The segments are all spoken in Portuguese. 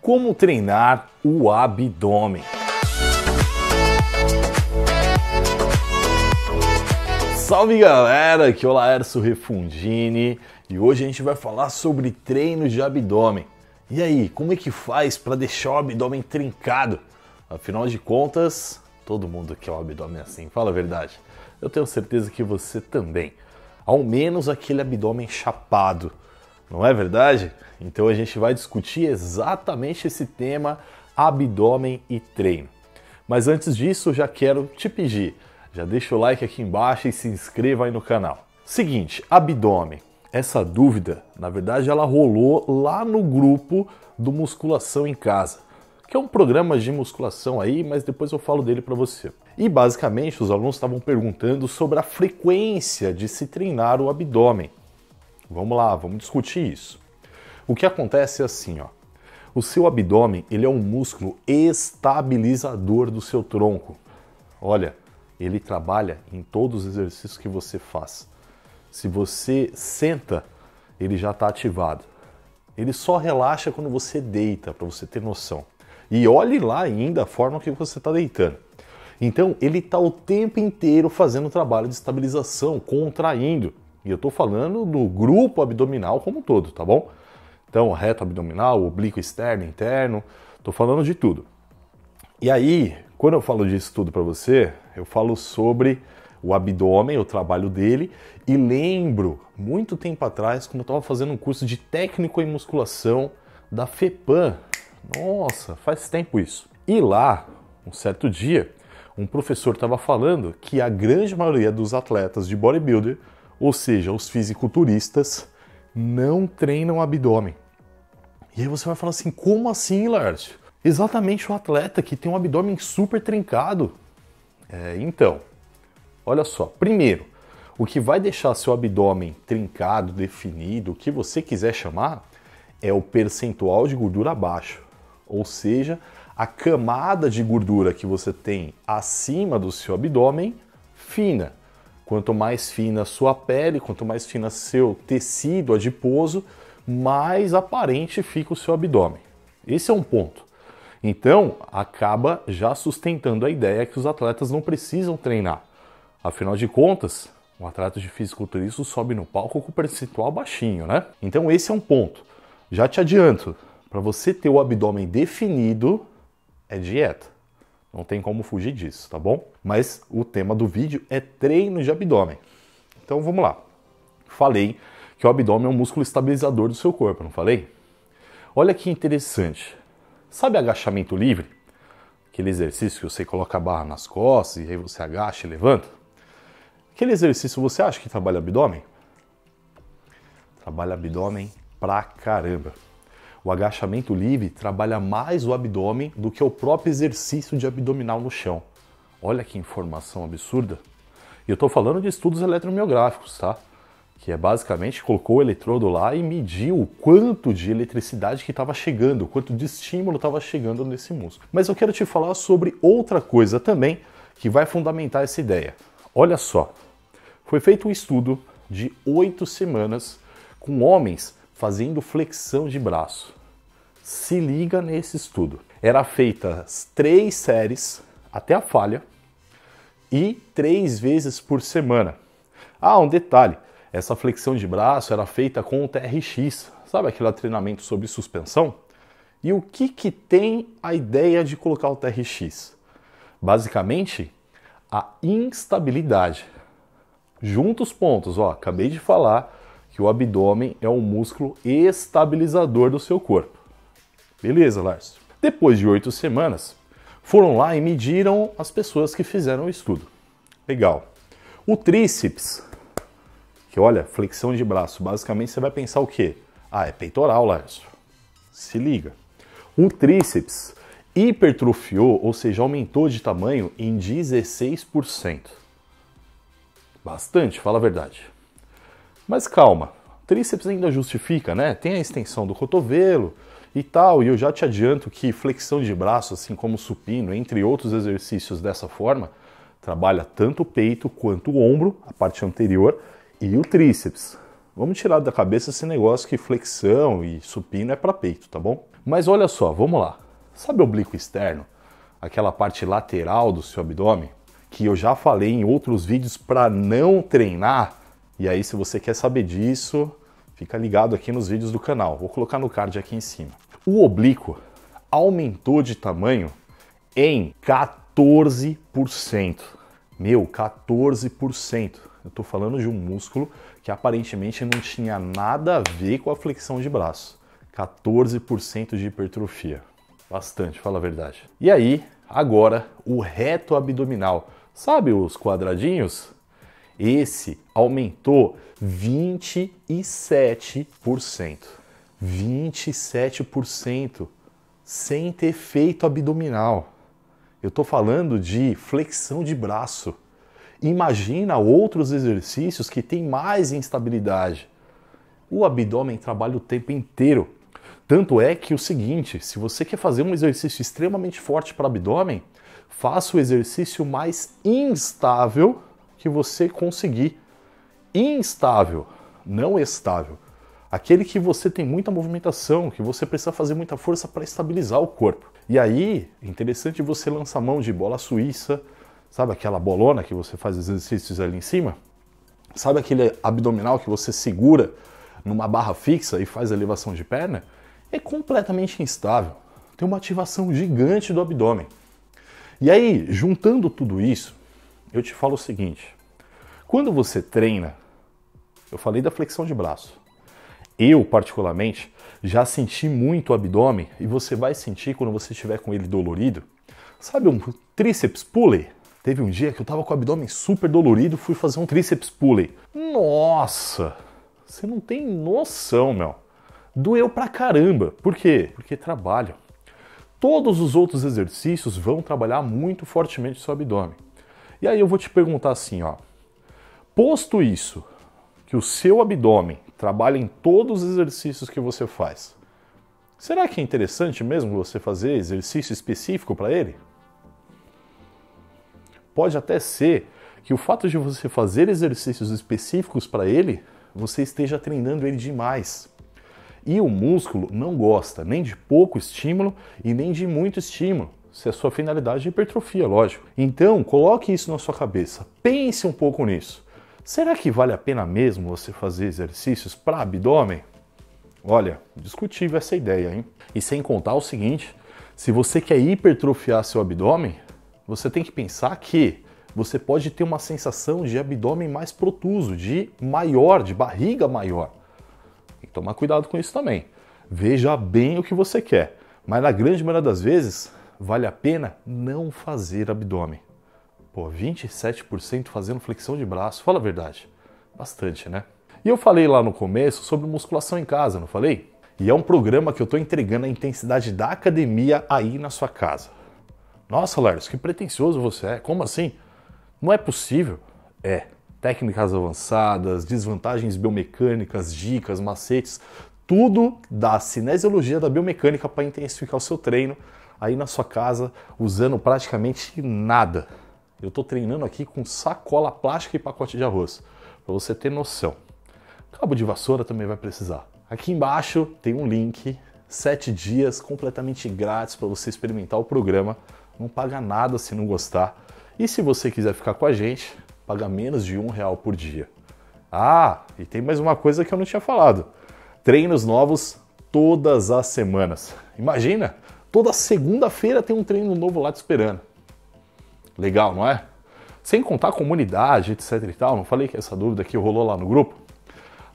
Como treinar o abdômen. Salve galera, aqui é o Laércio Refundini e hoje a gente vai falar sobre treinos de abdômen. E aí, como é que faz para deixar o abdômen trincado? Afinal de contas, todo mundo quer o abdômen assim, fala a verdade. Eu tenho certeza que você também. Ao menos aquele abdômen chapado, não é verdade? Então a gente vai discutir exatamente esse tema abdômen e treino. Mas antes disso, já quero te pedir, já deixa o like aqui embaixo e se inscreva aí no canal. Seguinte, abdômen. Essa dúvida, na verdade, ela rolou lá no grupo do Musculação em Casa, que é um programa de musculação aí, mas depois eu falo dele para você. E basicamente, os alunos estavam perguntando sobre a frequência de se treinar o abdômen. Vamos lá, vamos discutir isso. O que acontece é assim, ó. O seu abdômen, ele é um músculo estabilizador do seu tronco. Olha, ele trabalha em todos os exercícios que você faz. Se você senta, ele já está ativado. Ele só relaxa quando você deita, para você ter noção. E olhe lá ainda a forma que você está deitando. Então, ele está o tempo inteiro fazendo trabalho de estabilização, contraindo. E eu estou falando do grupo abdominal como um todo, tá bom? Então, reto abdominal, oblíquo externo, interno, estou falando de tudo. E aí, quando eu falo disso tudo para você, eu falo sobre o abdômen, o trabalho dele, e lembro muito tempo atrás quando eu estava fazendo um curso de técnico em musculação da FEPAM. Nossa, faz tempo isso. E lá, um certo dia, um professor estava falando que a grande maioria dos atletas de bodybuilder ou seja, os fisiculturistas não treinam abdômen. E aí você vai falar assim: como assim, Lars? Exatamente o atleta que tem um abdômen super trincado. É, então, olha só. Primeiro, o que vai deixar seu abdômen trincado, definido, o que você quiser chamar, é o percentual de gordura abaixo. Ou seja, a camada de gordura que você tem acima do seu abdômen fina. Quanto mais fina sua pele, quanto mais fina seu tecido adiposo, mais aparente fica o seu abdômen. Esse é um ponto. Então, acaba já sustentando a ideia que os atletas não precisam treinar. Afinal de contas, um atleta de fisiculturismo sobe no palco com o percentual baixinho, né? Então, esse é um ponto. Já te adianto, para você ter o abdômen definido, é dieta. Não tem como fugir disso, tá bom? Mas o tema do vídeo é treino de abdômen. Então vamos lá. Falei que o abdômen é um músculo estabilizador do seu corpo, não falei? Olha que interessante. Sabe agachamento livre? Aquele exercício que você coloca a barra nas costas e aí você agacha e levanta? Aquele exercício você acha que trabalha abdômen? Trabalha abdômen pra caramba. O agachamento livre trabalha mais o abdômen do que o próprio exercício de abdominal no chão. Olha que informação absurda. E eu estou falando de estudos eletromiográficos, tá? Que é basicamente colocou o eletrodo lá e mediu o quanto de eletricidade que estava chegando, o quanto de estímulo estava chegando nesse músculo. Mas eu quero te falar sobre outra coisa também que vai fundamentar essa ideia. Olha só, foi feito um estudo de oito semanas com homens fazendo flexão de braço. Se liga nesse estudo. Era feitas três séries até a falha e três vezes por semana. Ah, um detalhe: essa flexão de braço era feita com o TRX, sabe aquele treinamento sobre suspensão? E o que, que tem a ideia de colocar o TRX? Basicamente, a instabilidade. Junta os pontos, ó, acabei de falar que o abdômen é um músculo estabilizador do seu corpo. Beleza, Lars. Depois de oito semanas, foram lá e mediram as pessoas que fizeram o estudo. Legal. O tríceps, que olha, flexão de braço, basicamente você vai pensar o quê? Ah, é peitoral, Lars. Se liga. O tríceps hipertrofiou, ou seja, aumentou de tamanho em 16%. Bastante, fala a verdade. Mas calma, tríceps ainda justifica, né? Tem a extensão do cotovelo, e tal. E eu já te adianto que flexão de braço, assim como supino, entre outros exercícios dessa forma, trabalha tanto o peito quanto o ombro, a parte anterior, e o tríceps. Vamos tirar da cabeça esse negócio que flexão e supino é para peito, tá bom? Mas olha só, vamos lá. Sabe o oblíquo externo? Aquela parte lateral do seu abdômen? Que eu já falei em outros vídeos para não treinar. E aí, se você quer saber disso, Fica ligado aqui nos vídeos do canal, vou colocar no card aqui em cima. O oblíquo aumentou de tamanho em 14%. Meu, 14%. Eu estou falando de um músculo que aparentemente não tinha nada a ver com a flexão de braço. 14% de hipertrofia. Bastante, fala a verdade. E aí, agora, o reto abdominal. Sabe os quadradinhos? Esse aumentou 27%. 27% sem ter feito abdominal. Eu estou falando de flexão de braço. Imagina outros exercícios que têm mais instabilidade. O abdômen trabalha o tempo inteiro. Tanto é que é o seguinte, se você quer fazer um exercício extremamente forte para abdômen, faça o exercício mais instável que você conseguir. Instável, não estável. Aquele que você tem muita movimentação, que você precisa fazer muita força para estabilizar o corpo. E aí, interessante você lançar mão de bola suíça, sabe aquela bolona que você faz exercícios ali em cima? Sabe aquele abdominal que você segura numa barra fixa e faz elevação de perna? É completamente instável. Tem uma ativação gigante do abdômen. E aí, juntando tudo isso, eu te falo o seguinte: quando você treina, eu falei da flexão de braço. Eu, particularmente, já senti muito o abdômen e você vai sentir quando você estiver com ele dolorido. Sabe um tríceps pulley? Teve um dia que eu tava com o abdômen super dolorido, fui fazer um tríceps pulley. Nossa! Você não tem noção, meu. Doeu pra caramba. Por quê? Porque trabalha. Todos os outros exercícios vão trabalhar muito fortemente o seu abdômen. E aí eu vou te perguntar assim, ó. Posto isso, que o seu abdômen trabalha em todos os exercícios que você faz, será que é interessante mesmo você fazer exercício específico para ele? Pode até ser que o fato de você fazer exercícios específicos para ele, você esteja treinando ele demais. E o músculo não gosta nem de pouco estímulo e nem de muito estímulo se a sua finalidade é hipertrofia, lógico. Então, coloque isso na sua cabeça. Pense um pouco nisso. Será que vale a pena mesmo você fazer exercícios para abdômen? Olha, discutível essa ideia, hein? E sem contar o seguinte, se você quer hipertrofiar seu abdômen, você tem que pensar que você pode ter uma sensação de abdômen mais protuso, de maior, de barriga maior. Tem que tomar cuidado com isso também. Veja bem o que você quer. Mas na grande maioria das vezes, Vale a pena não fazer abdômen. Pô, 27% fazendo flexão de braço, fala a verdade. Bastante, né? E eu falei lá no começo sobre musculação em casa, não falei? E é um programa que eu estou entregando a intensidade da academia aí na sua casa. Nossa, Lars, que pretencioso você é. Como assim? Não é possível. É. Técnicas avançadas, desvantagens biomecânicas, dicas, macetes, tudo da cinesiologia da biomecânica para intensificar o seu treino aí na sua casa usando praticamente nada. Eu estou treinando aqui com sacola plástica e pacote de arroz, para você ter noção. Cabo de vassoura também vai precisar. Aqui embaixo tem um link, 7 dias completamente grátis para você experimentar o programa. Não paga nada se não gostar. E se você quiser ficar com a gente, paga menos de um real por dia. Ah, e tem mais uma coisa que eu não tinha falado: treinos novos todas as semanas. Imagina! Toda segunda-feira tem um treino novo lá te esperando. Legal, não é? Sem contar a comunidade, etc e tal. Não falei que essa dúvida aqui rolou lá no grupo?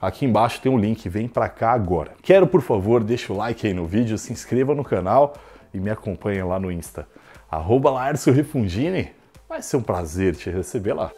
Aqui embaixo tem um link, vem pra cá agora. Quero, por favor, deixa o like aí no vídeo, se inscreva no canal e me acompanha lá no Insta. Arroba Laércio Refungini. Vai ser um prazer te receber lá.